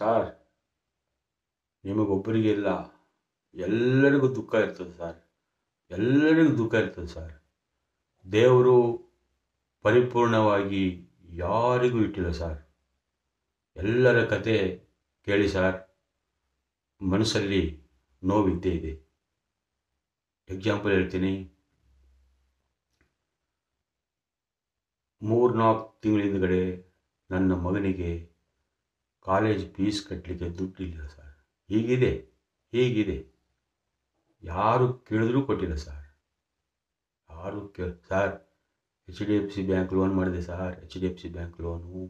sir ನಿಮಗೊಬ್ಬರಿಗೆ ಇಲ್ಲ ಎಲ್ಲರಿಗೂ ದುಃಖ ಇರ್ತದೆ ಸರ್ ಎಲ್ಲರಿಗೂ ದುಃಖ ಇರ್ತದೆ ಸರ್ ದೇವರು ಪರಿಪೂರ್ಣವಾಗಿ ಯಾರಿಗೂ ಇಟ್ಟಿಲ್ಲ ಸರ್ ಎಲ್ಲರ ಕತೆ ಕೇಳಿ ಸರ್ ಮನಸ್ಸಲ್ಲಿ ನೋವಿದ್ದೇ ಇದೆ ಎಕ್ಸಾಂಪಲ್ ಹೇಳ್ತೀನಿ ಮೂರ್ನಾಲ್ಕು ತಿಂಗಳ ಹಿಂದ್ಗಡೆ ನನ್ನ ಮಗನಿಗೆ ಕಾಲೇಜ್ ಫೀಸ್ ಕಟ್ಟಲಿಕ್ಕೆ ದುಡ್ಡಿಲ್ಲ ಸರ್ ಹೀಗಿದೆ ಹೀಗಿದೆ ಯಾರು ಕೇಳಿದ್ರೂ ಕೊಟ್ಟಿಲ್ಲ ಸರ್ ಯಾರು ಕೇಳಿ sir H D F C bank loan ಮಾಡಿದೆ sir H D F C bank loan